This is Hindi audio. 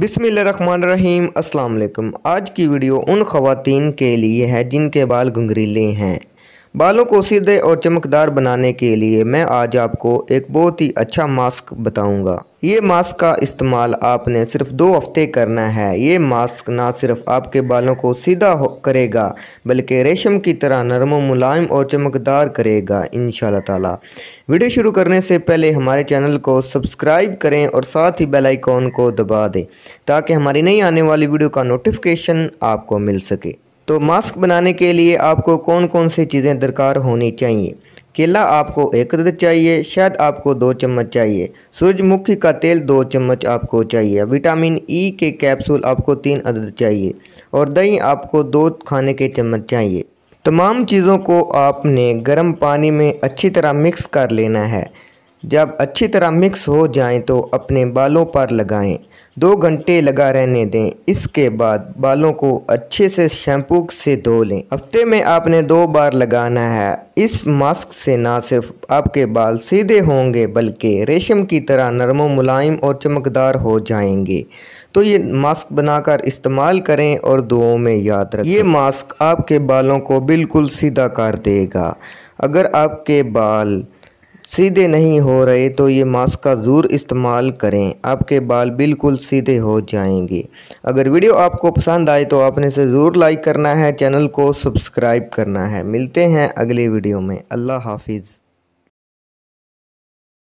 अस्सलाम वालेकुम आज की वीडियो उन खातन के लिए है जिनके बाल घुंघरीले हैं बालों को सीधे और चमकदार बनाने के लिए मैं आज आपको एक बहुत ही अच्छा मास्क बताऊंगा ये मास्क का इस्तेमाल आपने सिर्फ दो हफ्ते करना है ये मास्क ना सिर्फ आपके बालों को सीधा करेगा बल्कि रेशम की तरह नरम मुलायम और चमकदार करेगा इन ताला वीडियो शुरू करने से पहले हमारे चैनल को सब्सक्राइब करें और साथ ही बेलाइकॉन को दबा दें ताकि हमारी नई आने वाली वीडियो का नोटिफिकेशन आपको मिल सके तो मास्क बनाने के लिए आपको कौन कौन सी चीज़ें दरकार होनी चाहिए केला आपको एक अदद चाहिए शहद आपको दो चम्मच चाहिए सूरजमुखी का तेल दो चम्मच आपको चाहिए विटामिन ई e के कैप्सूल आपको तीन अदद चाहिए और दही आपको दो खाने के चम्मच चाहिए तमाम चीज़ों को आपने गर्म पानी में अच्छी तरह मिक्स कर लेना है जब अच्छी तरह मिक्स हो जाए तो अपने बालों पर लगाएं दो घंटे लगा रहने दें इसके बाद बालों को अच्छे से शैम्पू से धो लें हफ्ते में आपने दो बार लगाना है इस मास्क से ना सिर्फ आपके बाल सीधे होंगे बल्कि रेशम की तरह नरम मुलायम और चमकदार हो जाएंगे तो ये मास्क बनाकर इस्तेमाल करें और दुओं में याद रखें ये मास्क आपके बालों को बिल्कुल सीधा कर देगा अगर आपके बाल सीधे नहीं हो रहे तो ये मास्क का ज़रूर इस्तेमाल करें आपके बाल बिल्कुल सीधे हो जाएंगे अगर वीडियो आपको पसंद आए तो आपने इसे ज़रूर लाइक करना है चैनल को सब्सक्राइब करना है मिलते हैं अगले वीडियो में अल्लाह हाफिज़